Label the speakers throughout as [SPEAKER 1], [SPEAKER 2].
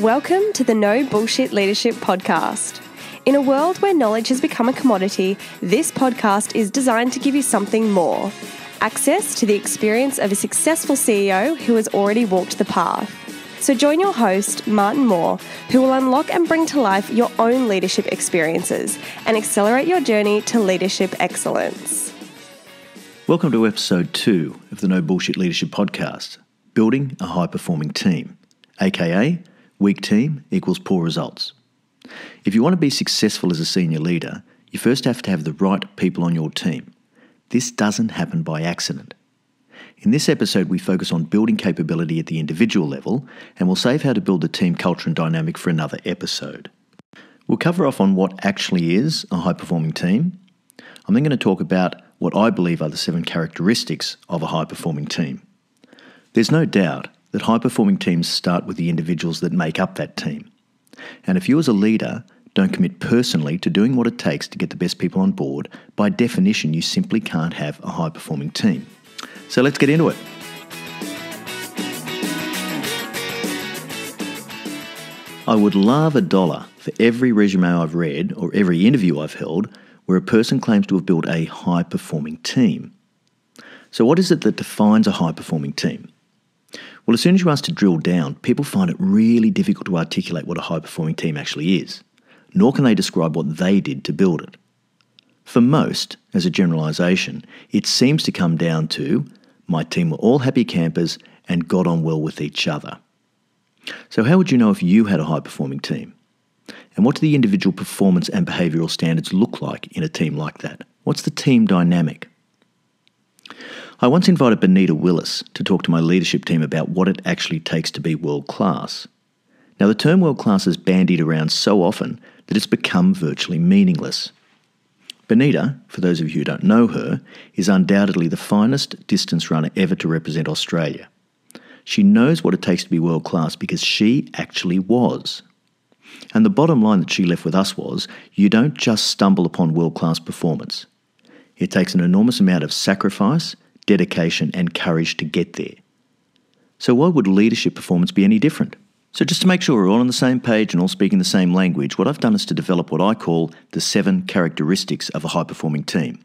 [SPEAKER 1] Welcome to the No Bullshit Leadership Podcast. In a world where knowledge has become a commodity, this podcast is designed to give you something more access to the experience of a successful CEO who has already walked the path. So join your host, Martin Moore, who will unlock and bring to life your own leadership experiences and accelerate your journey to leadership excellence. Welcome to episode two of the No Bullshit Leadership Podcast Building a High Performing Team, aka Weak team equals poor results. If you want to be successful as a senior leader, you first have to have the right people on your team. This doesn't happen by accident. In this episode, we focus on building capability at the individual level, and we'll save how to build the team culture and dynamic for another episode. We'll cover off on what actually is a high performing team. I'm then going to talk about what I believe are the seven characteristics of a high performing team. There's no doubt that high performing teams start with the individuals that make up that team. And if you, as a leader, don't commit personally to doing what it takes to get the best people on board, by definition, you simply can't have a high performing team. So let's get into it. I would love a dollar for every resume I've read or every interview I've held where a person claims to have built a high performing team. So, what is it that defines a high performing team? Well, as soon as you ask to drill down, people find it really difficult to articulate what a high performing team actually is, nor can they describe what they did to build it. For most, as a generalisation, it seems to come down to my team were all happy campers and got on well with each other. So, how would you know if you had a high performing team? And what do the individual performance and behavioural standards look like in a team like that? What's the team dynamic? I once invited Benita Willis to talk to my leadership team about what it actually takes to be world class. Now, the term world class is bandied around so often that it's become virtually meaningless. Benita, for those of you who don't know her, is undoubtedly the finest distance runner ever to represent Australia. She knows what it takes to be world class because she actually was. And the bottom line that she left with us was you don't just stumble upon world class performance. It takes an enormous amount of sacrifice dedication, and courage to get there. So, why would leadership performance be any different? So, just to make sure we're all on the same page and all speaking the same language, what I've done is to develop what I call the seven characteristics of a high performing team.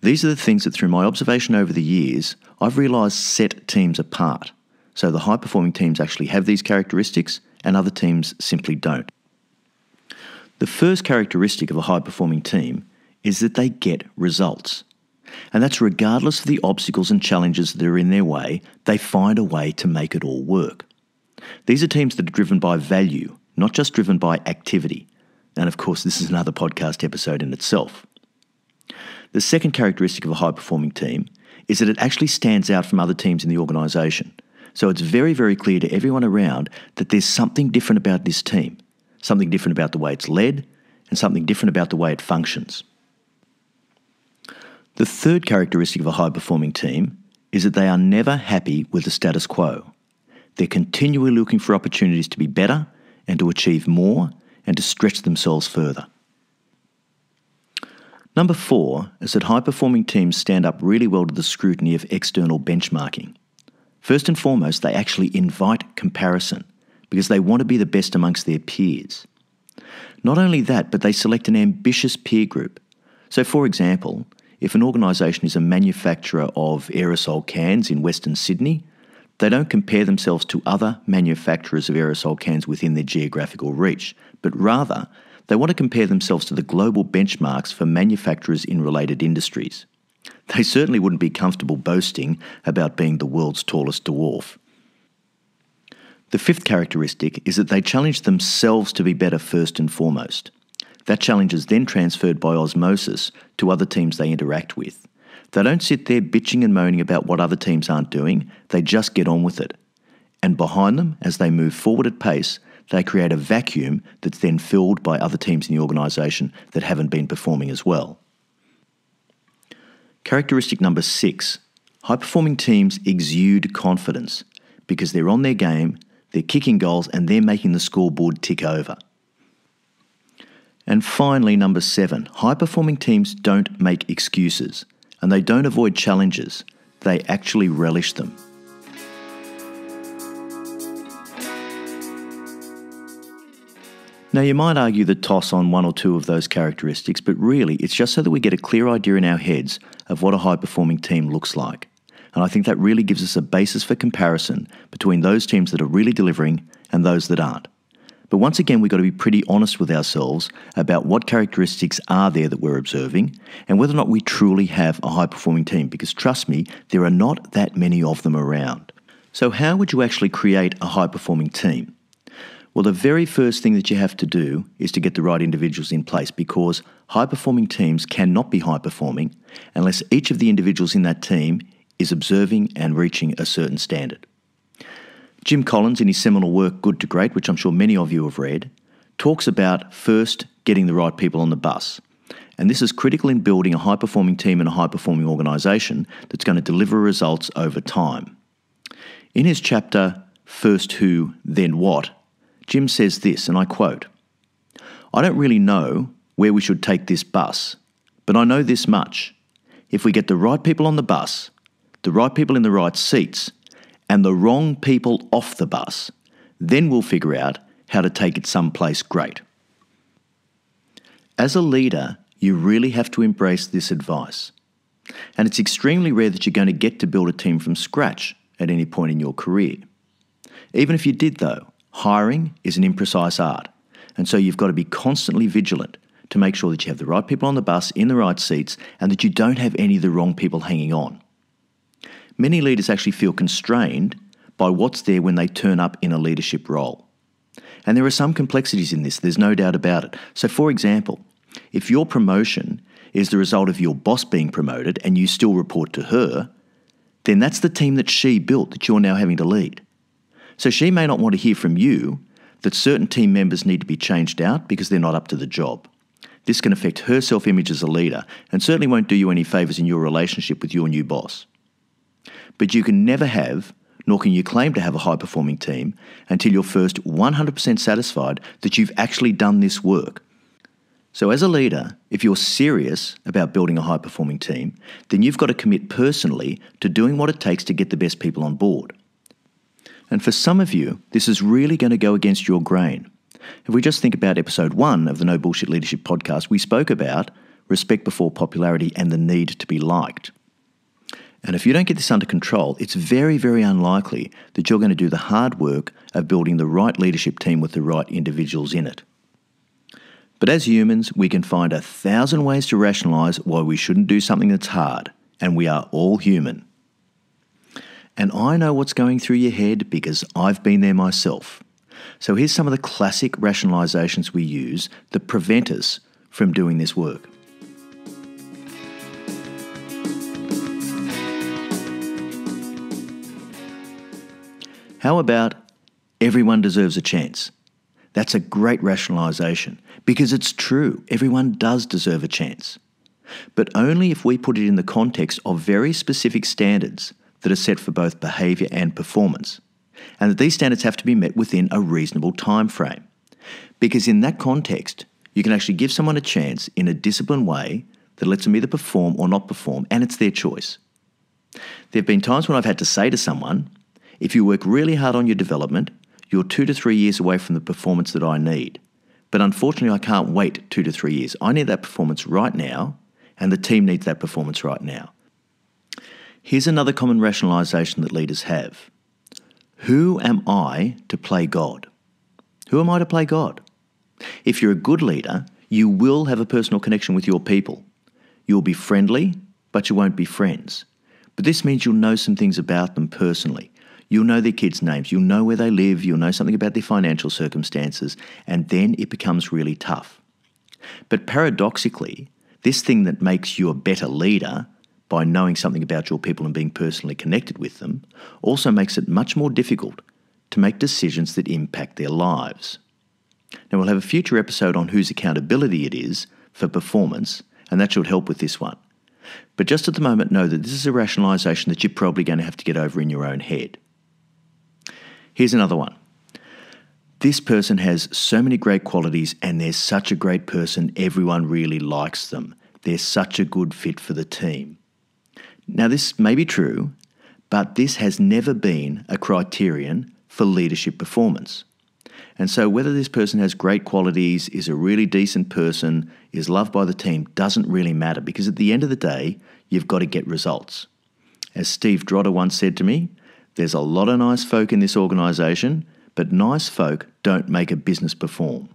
[SPEAKER 1] These are the things that, through my observation over the years, I've realised set teams apart. So, the high performing teams actually have these characteristics, and other teams simply don't. The first characteristic of a high performing team is that they get results. And that's regardless of the obstacles and challenges that are in their way, they find a way to make it all work. These are teams that are driven by value, not just driven by activity. And of course, this is another podcast episode in itself. The second characteristic of a high performing team is that it actually stands out from other teams in the organisation. So it's very, very clear to everyone around that there's something different about this team, something different about the way it's led, and something different about the way it functions. The third characteristic of a high performing team is that they are never happy with the status quo. They're continually looking for opportunities to be better and to achieve more and to stretch themselves further. Number four is that high performing teams stand up really well to the scrutiny of external benchmarking. First and foremost, they actually invite comparison because they want to be the best amongst their peers. Not only that, but they select an ambitious peer group. So, for example, if an organisation is a manufacturer of aerosol cans in Western Sydney, they don't compare themselves to other manufacturers of aerosol cans within their geographical reach, but rather they want to compare themselves to the global benchmarks for manufacturers in related industries. They certainly wouldn't be comfortable boasting about being the world's tallest dwarf. The fifth characteristic is that they challenge themselves to be better first and foremost. That challenge is then transferred by osmosis to other teams they interact with. They don't sit there bitching and moaning about what other teams aren't doing, they just get on with it. And behind them, as they move forward at pace, they create a vacuum that's then filled by other teams in the organisation that haven't been performing as well. Characteristic number six high performing teams exude confidence because they're on their game, they're kicking goals, and they're making the scoreboard tick over. And finally, number seven high performing teams don't make excuses and they don't avoid challenges, they actually relish them. Now, you might argue the toss on one or two of those characteristics, but really it's just so that we get a clear idea in our heads of what a high performing team looks like. And I think that really gives us a basis for comparison between those teams that are really delivering and those that aren't. But once again, we've got to be pretty honest with ourselves about what characteristics are there that we're observing and whether or not we truly have a high performing team, because trust me, there are not that many of them around. So, how would you actually create a high performing team? Well, the very first thing that you have to do is to get the right individuals in place because high performing teams cannot be high performing unless each of the individuals in that team is observing and reaching a certain standard. Jim Collins, in his seminal work Good to Great, which I'm sure many of you have read, talks about first getting the right people on the bus. And this is critical in building a high performing team and a high performing organisation that's going to deliver results over time. In his chapter, First Who, Then What, Jim says this, and I quote I don't really know where we should take this bus, but I know this much. If we get the right people on the bus, the right people in the right seats, and the wrong people off the bus, then we'll figure out how to take it someplace great. As a leader, you really have to embrace this advice. And it's extremely rare that you're going to get to build a team from scratch at any point in your career. Even if you did, though, hiring is an imprecise art. And so you've got to be constantly vigilant to make sure that you have the right people on the bus in the right seats and that you don't have any of the wrong people hanging on many leaders actually feel constrained by what's there when they turn up in a leadership role. And there are some complexities in this, there's no doubt about it. So, for example, if your promotion is the result of your boss being promoted and you still report to her, then that's the team that she built that you're now having to lead. So, she may not want to hear from you that certain team members need to be changed out because they're not up to the job. This can affect her self image as a leader and certainly won't do you any favours in your relationship with your new boss. But you can never have, nor can you claim to have a high performing team until you're first 100% satisfied that you've actually done this work. So, as a leader, if you're serious about building a high performing team, then you've got to commit personally to doing what it takes to get the best people on board. And for some of you, this is really going to go against your grain. If we just think about episode one of the No Bullshit Leadership podcast, we spoke about respect before popularity and the need to be liked. And if you don't get this under control, it's very, very unlikely that you're going to do the hard work of building the right leadership team with the right individuals in it. But as humans, we can find a thousand ways to rationalize why we shouldn't do something that's hard, and we are all human. And I know what's going through your head because I've been there myself. So here's some of the classic rationalizations we use that prevent us from doing this work. How about everyone deserves a chance? That's a great rationalisation because it's true. Everyone does deserve a chance. But only if we put it in the context of very specific standards that are set for both behaviour and performance, and that these standards have to be met within a reasonable time frame. Because in that context, you can actually give someone a chance in a disciplined way that lets them either perform or not perform, and it's their choice. There have been times when I've had to say to someone, if you work really hard on your development, you're two to three years away from the performance that I need. But unfortunately, I can't wait two to three years. I need that performance right now, and the team needs that performance right now. Here's another common rationalization that leaders have Who am I to play God? Who am I to play God? If you're a good leader, you will have a personal connection with your people. You'll be friendly, but you won't be friends. But this means you'll know some things about them personally. You'll know their kids' names, you'll know where they live, you'll know something about their financial circumstances, and then it becomes really tough. But paradoxically, this thing that makes you a better leader by knowing something about your people and being personally connected with them also makes it much more difficult to make decisions that impact their lives. Now, we'll have a future episode on whose accountability it is for performance, and that should help with this one. But just at the moment, know that this is a rationalisation that you're probably going to have to get over in your own head. Here's another one. This person has so many great qualities and they're such a great person, everyone really likes them. They're such a good fit for the team. Now, this may be true, but this has never been a criterion for leadership performance. And so, whether this person has great qualities, is a really decent person, is loved by the team, doesn't really matter because at the end of the day, you've got to get results. As Steve Drotter once said to me, there's a lot of nice folk in this organisation, but nice folk don't make a business perform.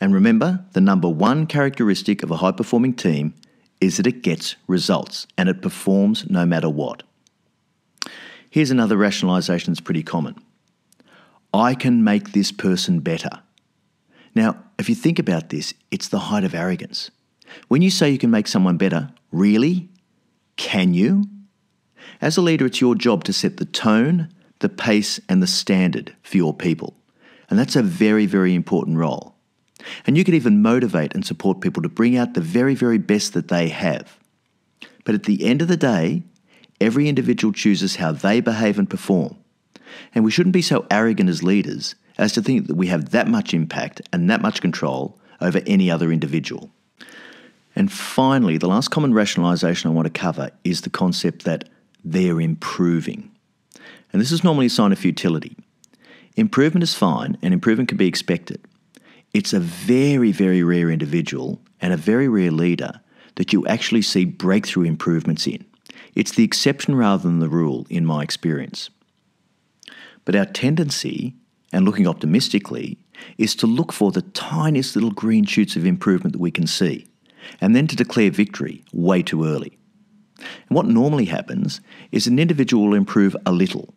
[SPEAKER 1] And remember, the number one characteristic of a high performing team is that it gets results and it performs no matter what. Here's another rationalisation that's pretty common I can make this person better. Now, if you think about this, it's the height of arrogance. When you say you can make someone better, really? Can you? As a leader, it's your job to set the tone, the pace, and the standard for your people. And that's a very, very important role. And you can even motivate and support people to bring out the very, very best that they have. But at the end of the day, every individual chooses how they behave and perform. And we shouldn't be so arrogant as leaders as to think that we have that much impact and that much control over any other individual. And finally, the last common rationalization I want to cover is the concept that they're improving. And this is normally a sign of futility. Improvement is fine, and improvement can be expected. It's a very, very rare individual and a very rare leader that you actually see breakthrough improvements in. It's the exception rather than the rule, in my experience. But our tendency, and looking optimistically, is to look for the tiniest little green shoots of improvement that we can see, and then to declare victory way too early. And what normally happens is an individual will improve a little,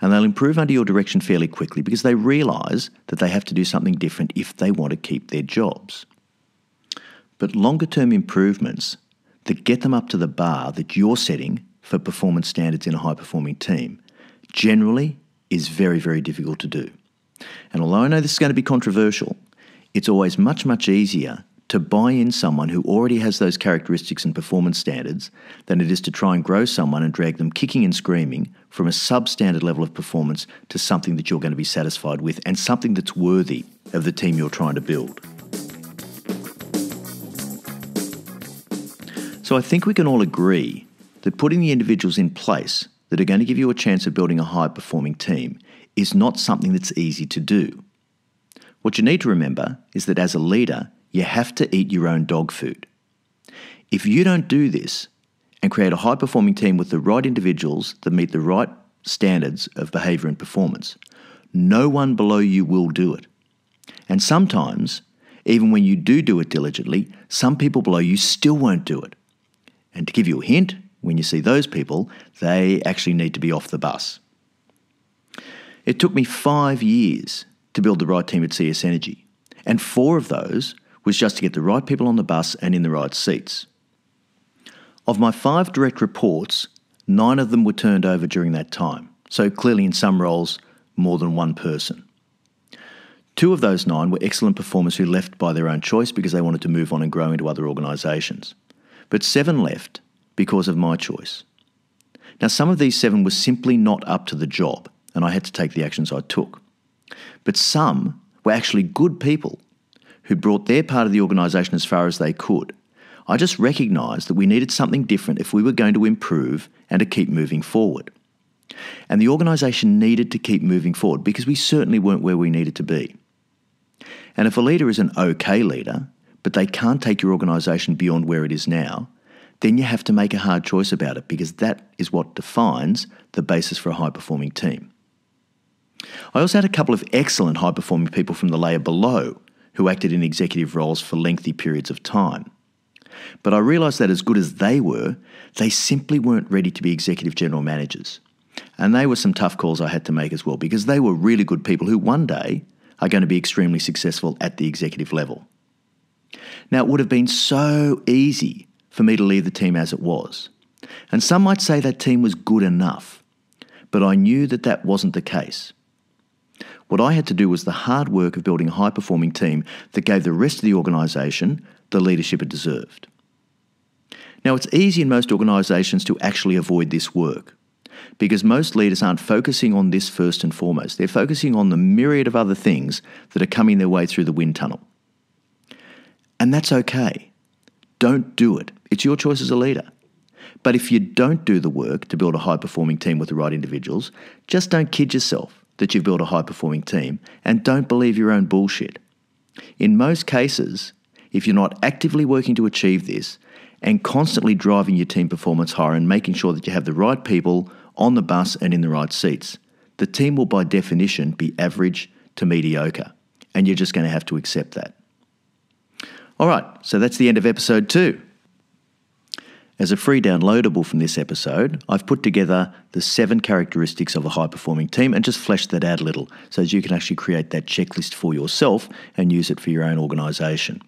[SPEAKER 1] and they'll improve under your direction fairly quickly because they realize that they have to do something different if they want to keep their jobs. But longer term improvements that get them up to the bar that you're setting for performance standards in a high performing team generally is very, very difficult to do. And although I know this is going to be controversial, it's always much, much easier to buy in someone who already has those characteristics and performance standards than it is to try and grow someone and drag them kicking and screaming from a substandard level of performance to something that you're going to be satisfied with and something that's worthy of the team you're trying to build. So I think we can all agree that putting the individuals in place that are going to give you a chance of building a high performing team is not something that's easy to do. What you need to remember is that as a leader, you have to eat your own dog food. If you don't do this and create a high performing team with the right individuals that meet the right standards of behaviour and performance, no one below you will do it. And sometimes, even when you do do it diligently, some people below you still won't do it. And to give you a hint, when you see those people, they actually need to be off the bus. It took me five years to build the right team at CS Energy, and four of those was just to get the right people on the bus and in the right seats. Of my five direct reports, nine of them were turned over during that time, so clearly in some roles, more than one person. Two of those nine were excellent performers who left by their own choice because they wanted to move on and grow into other organisations. But seven left because of my choice. Now, some of these seven were simply not up to the job, and I had to take the actions I took. But some were actually good people who brought their part of the organisation as far as they could. I just recognised that we needed something different if we were going to improve and to keep moving forward. And the organisation needed to keep moving forward because we certainly weren't where we needed to be. And if a leader is an okay leader, but they can't take your organisation beyond where it is now, then you have to make a hard choice about it because that is what defines the basis for a high performing team. I also had a couple of excellent high performing people from the layer below who acted in executive roles for lengthy periods of time. But I realised that as good as they were, they simply weren't ready to be executive general managers. And they were some tough calls I had to make as well, because they were really good people who one day are going to be extremely successful at the executive level. Now, it would have been so easy for me to leave the team as it was. And some might say that team was good enough, but I knew that that wasn't the case. What I had to do was the hard work of building a high performing team that gave the rest of the organisation the leadership it deserved. Now, it's easy in most organisations to actually avoid this work because most leaders aren't focusing on this first and foremost. They're focusing on the myriad of other things that are coming their way through the wind tunnel. And that's okay. Don't do it. It's your choice as a leader. But if you don't do the work to build a high performing team with the right individuals, just don't kid yourself that you've built a high performing team and don't believe your own bullshit. In most cases, if you're not actively working to achieve this and constantly driving your team performance higher and making sure that you have the right people on the bus and in the right seats, the team will by definition be average to mediocre. And you're just going to have to accept that. All right, so that's the end of episode two. As a free downloadable from this episode, I've put together the seven characteristics of a high performing team and just fleshed that out a little so that you can actually create that checklist for yourself and use it for your own organization.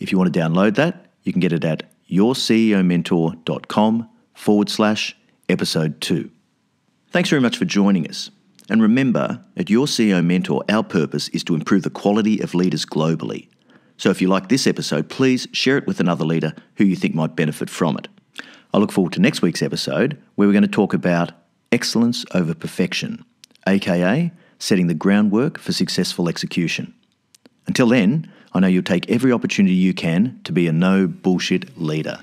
[SPEAKER 1] If you want to download that, you can get it at yourceomentor.com forward slash episode two. Thanks very much for joining us. And remember, at Your CEO Mentor, our purpose is to improve the quality of leaders globally so if you like this episode, please share it with another leader who you think might benefit from it. I look forward to next week's episode where we're going to talk about excellence over perfection, aka setting the groundwork for successful execution. Until then, I know you'll take every opportunity you can to be a no bullshit leader.